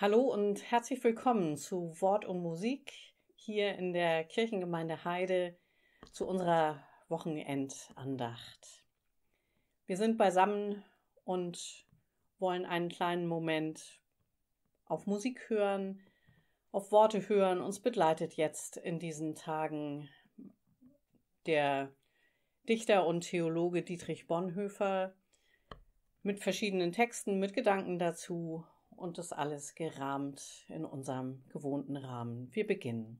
Hallo und herzlich willkommen zu Wort und Musik hier in der Kirchengemeinde Heide zu unserer Wochenendandacht. Wir sind beisammen und wollen einen kleinen Moment auf Musik hören, auf Worte hören. Uns begleitet jetzt in diesen Tagen der Dichter und Theologe Dietrich Bonhoeffer mit verschiedenen Texten, mit Gedanken dazu und das alles gerahmt in unserem gewohnten Rahmen. Wir beginnen.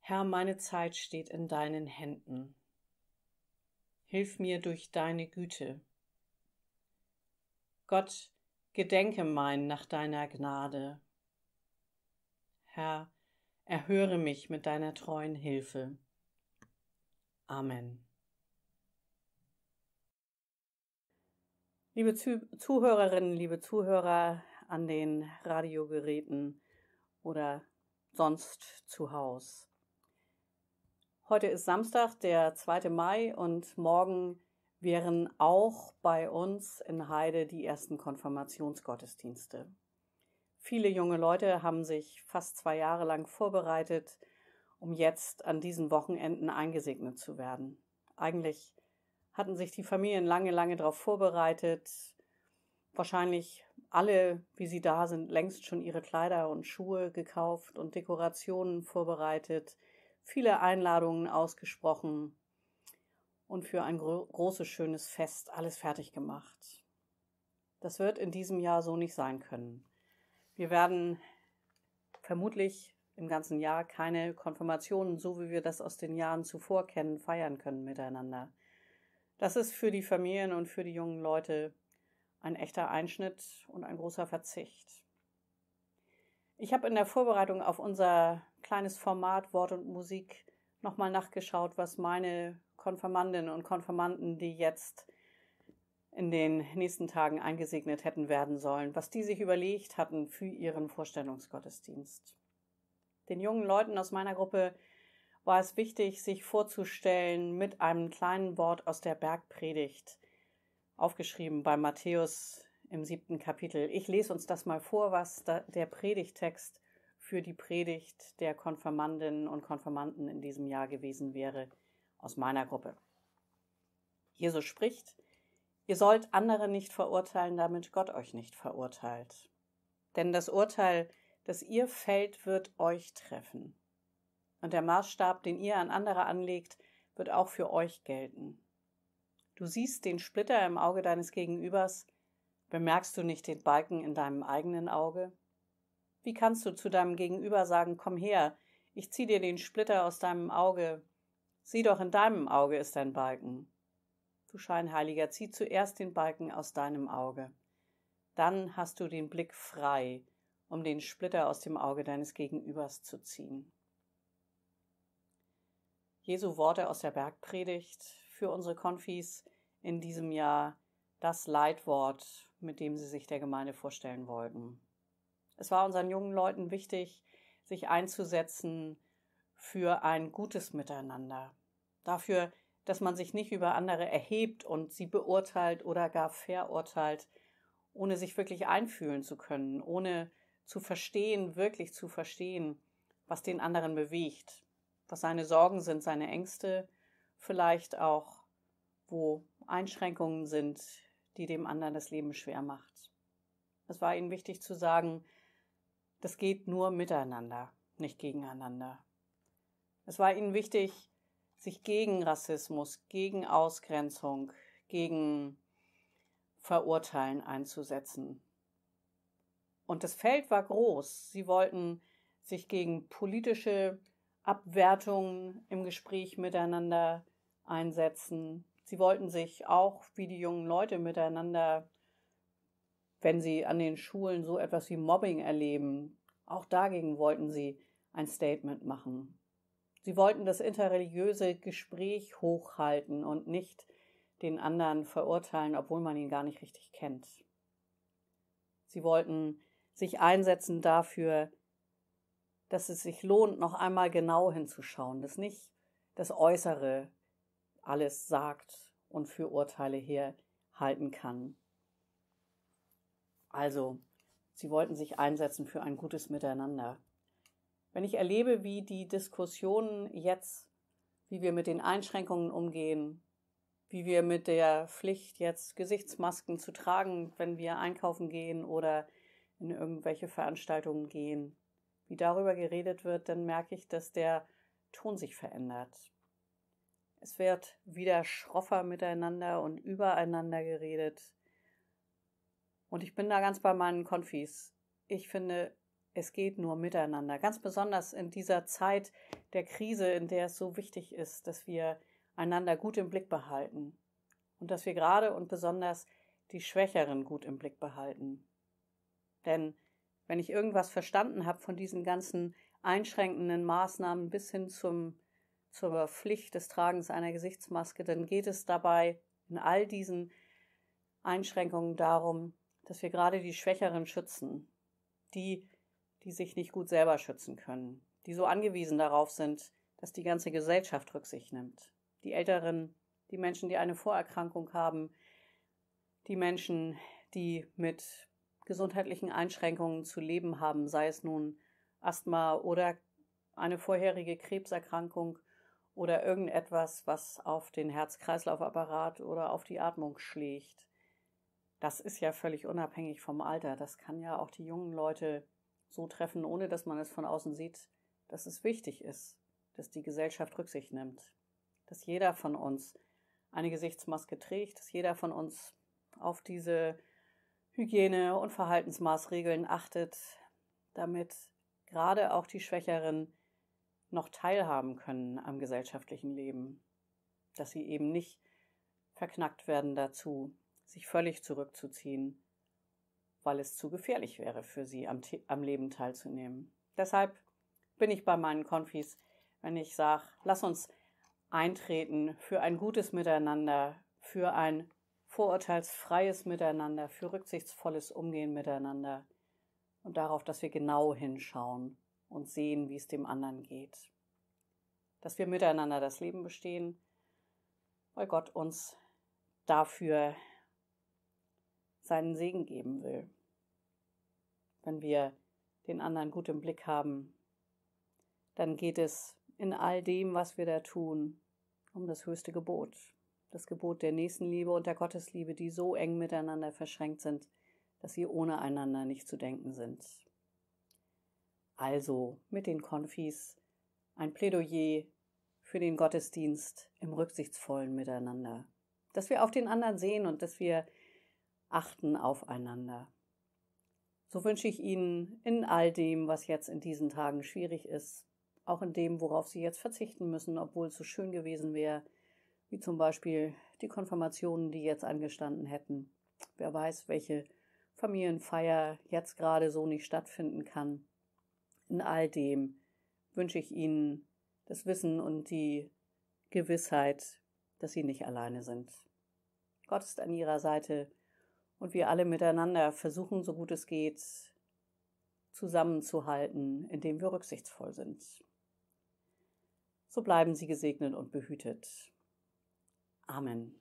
Herr, meine Zeit steht in deinen Händen. Hilf mir durch deine Güte. Gott, gedenke mein nach deiner Gnade. Herr, erhöre mich mit deiner treuen Hilfe. Amen. Liebe Zuhörerinnen, liebe Zuhörer an den Radiogeräten oder sonst zu Haus. Heute ist Samstag, der 2. Mai und morgen wären auch bei uns in Heide die ersten Konfirmationsgottesdienste. Viele junge Leute haben sich fast zwei Jahre lang vorbereitet, um jetzt an diesen Wochenenden eingesegnet zu werden. Eigentlich hatten sich die Familien lange, lange darauf vorbereitet. Wahrscheinlich alle, wie sie da sind, längst schon ihre Kleider und Schuhe gekauft und Dekorationen vorbereitet, viele Einladungen ausgesprochen und für ein gro großes, schönes Fest alles fertig gemacht. Das wird in diesem Jahr so nicht sein können. Wir werden vermutlich im ganzen Jahr keine Konfirmationen, so wie wir das aus den Jahren zuvor kennen, feiern können miteinander. Das ist für die Familien und für die jungen Leute ein echter Einschnitt und ein großer Verzicht. Ich habe in der Vorbereitung auf unser kleines Format Wort und Musik nochmal nachgeschaut, was meine Konfirmandinnen und Konfirmanden, die jetzt in den nächsten Tagen eingesegnet hätten werden sollen, was die sich überlegt hatten für ihren Vorstellungsgottesdienst. Den jungen Leuten aus meiner Gruppe war es wichtig, sich vorzustellen mit einem kleinen Wort aus der Bergpredigt, aufgeschrieben bei Matthäus im siebten Kapitel. Ich lese uns das mal vor, was der Predigtext für die Predigt der Konfirmandinnen und Konfirmanden in diesem Jahr gewesen wäre, aus meiner Gruppe. Jesus spricht, ihr sollt andere nicht verurteilen, damit Gott euch nicht verurteilt. Denn das Urteil, das ihr fällt, wird euch treffen. Und der Maßstab, den ihr an andere anlegt, wird auch für euch gelten. Du siehst den Splitter im Auge deines Gegenübers, bemerkst du nicht den Balken in deinem eigenen Auge? Wie kannst du zu deinem Gegenüber sagen, komm her, ich zieh dir den Splitter aus deinem Auge, sieh doch in deinem Auge ist ein Balken. Du Scheinheiliger, zieh zuerst den Balken aus deinem Auge. Dann hast du den Blick frei, um den Splitter aus dem Auge deines Gegenübers zu ziehen. Jesu Worte aus der Bergpredigt für unsere Konfis in diesem Jahr das Leitwort, mit dem sie sich der Gemeinde vorstellen wollten. Es war unseren jungen Leuten wichtig, sich einzusetzen für ein gutes Miteinander, dafür, dass man sich nicht über andere erhebt und sie beurteilt oder gar verurteilt, ohne sich wirklich einfühlen zu können, ohne zu verstehen, wirklich zu verstehen, was den anderen bewegt, was seine Sorgen sind, seine Ängste, vielleicht auch, wo Einschränkungen sind, die dem anderen das Leben schwer macht. Es war ihnen wichtig zu sagen, das geht nur miteinander, nicht gegeneinander. Es war ihnen wichtig, sich gegen Rassismus, gegen Ausgrenzung, gegen Verurteilen einzusetzen. Und das Feld war groß. Sie wollten sich gegen politische Abwertungen im Gespräch miteinander einsetzen. Sie wollten sich auch wie die jungen Leute miteinander, wenn sie an den Schulen so etwas wie Mobbing erleben, auch dagegen wollten sie ein Statement machen. Sie wollten das interreligiöse Gespräch hochhalten und nicht den anderen verurteilen, obwohl man ihn gar nicht richtig kennt. Sie wollten sich einsetzen dafür, dass es sich lohnt, noch einmal genau hinzuschauen, dass nicht das Äußere alles sagt und für Urteile herhalten kann. Also, sie wollten sich einsetzen für ein gutes Miteinander. Wenn ich erlebe, wie die Diskussionen jetzt, wie wir mit den Einschränkungen umgehen, wie wir mit der Pflicht jetzt Gesichtsmasken zu tragen, wenn wir einkaufen gehen oder in irgendwelche Veranstaltungen gehen, wie darüber geredet wird, dann merke ich, dass der Ton sich verändert. Es wird wieder schroffer miteinander und übereinander geredet. Und ich bin da ganz bei meinen Konfis. Ich finde, es geht nur miteinander. Ganz besonders in dieser Zeit der Krise, in der es so wichtig ist, dass wir einander gut im Blick behalten. Und dass wir gerade und besonders die Schwächeren gut im Blick behalten. Denn wenn ich irgendwas verstanden habe von diesen ganzen einschränkenden Maßnahmen bis hin zum, zur Pflicht des Tragens einer Gesichtsmaske, dann geht es dabei in all diesen Einschränkungen darum, dass wir gerade die Schwächeren schützen, die, die sich nicht gut selber schützen können, die so angewiesen darauf sind, dass die ganze Gesellschaft Rücksicht nimmt. Die Älteren, die Menschen, die eine Vorerkrankung haben, die Menschen, die mit gesundheitlichen Einschränkungen zu leben haben, sei es nun Asthma oder eine vorherige Krebserkrankung oder irgendetwas, was auf den Herz-Kreislauf-Apparat oder auf die Atmung schlägt. Das ist ja völlig unabhängig vom Alter. Das kann ja auch die jungen Leute so treffen, ohne dass man es von außen sieht, dass es wichtig ist, dass die Gesellschaft Rücksicht nimmt, dass jeder von uns eine Gesichtsmaske trägt, dass jeder von uns auf diese Hygiene- und Verhaltensmaßregeln achtet, damit gerade auch die Schwächeren noch teilhaben können am gesellschaftlichen Leben, dass sie eben nicht verknackt werden dazu, sich völlig zurückzuziehen, weil es zu gefährlich wäre für sie am, am Leben teilzunehmen. Deshalb bin ich bei meinen Konfis, wenn ich sage, lass uns eintreten für ein gutes Miteinander, für ein vorurteilsfreies Miteinander, für rücksichtsvolles Umgehen miteinander und darauf, dass wir genau hinschauen und sehen, wie es dem anderen geht. Dass wir miteinander das Leben bestehen, weil Gott uns dafür seinen Segen geben will. Wenn wir den anderen gut im Blick haben, dann geht es in all dem, was wir da tun, um das höchste Gebot, das Gebot der Nächstenliebe und der Gottesliebe, die so eng miteinander verschränkt sind, dass sie ohne einander nicht zu denken sind. Also mit den Konfis ein Plädoyer für den Gottesdienst im rücksichtsvollen Miteinander, dass wir auf den anderen sehen und dass wir achten aufeinander. So wünsche ich Ihnen in all dem, was jetzt in diesen Tagen schwierig ist, auch in dem, worauf Sie jetzt verzichten müssen, obwohl es so schön gewesen wäre, wie zum Beispiel die Konfirmationen, die jetzt angestanden hätten. Wer weiß, welche Familienfeier jetzt gerade so nicht stattfinden kann. In all dem wünsche ich Ihnen das Wissen und die Gewissheit, dass Sie nicht alleine sind. Gott ist an Ihrer Seite und wir alle miteinander versuchen, so gut es geht, zusammenzuhalten, indem wir rücksichtsvoll sind. So bleiben Sie gesegnet und behütet. Amen.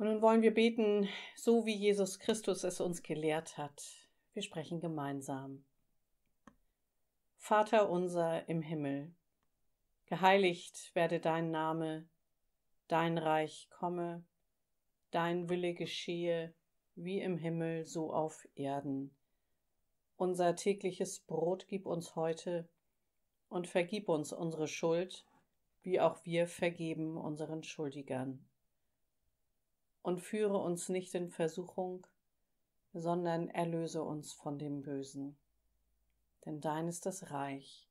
Und nun wollen wir beten, so wie Jesus Christus es uns gelehrt hat. Wir sprechen gemeinsam. Vater unser im Himmel, geheiligt werde dein Name, dein Reich komme, dein Wille geschehe, wie im Himmel so auf Erden. Unser tägliches Brot gib uns heute und vergib uns unsere Schuld, wie auch wir vergeben unseren Schuldigern und führe uns nicht in Versuchung, sondern erlöse uns von dem Bösen. Denn dein ist das Reich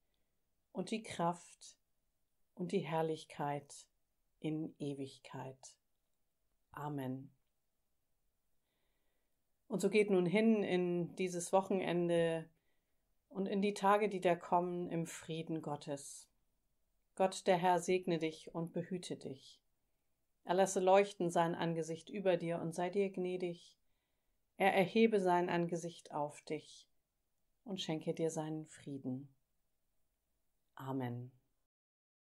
und die Kraft und die Herrlichkeit in Ewigkeit. Amen. Und so geht nun hin in dieses Wochenende und in die Tage, die da kommen, im Frieden Gottes. Gott der Herr segne dich und behüte dich. Er lasse leuchten sein Angesicht über dir und sei dir gnädig. Er erhebe sein Angesicht auf dich und schenke dir seinen Frieden. Amen.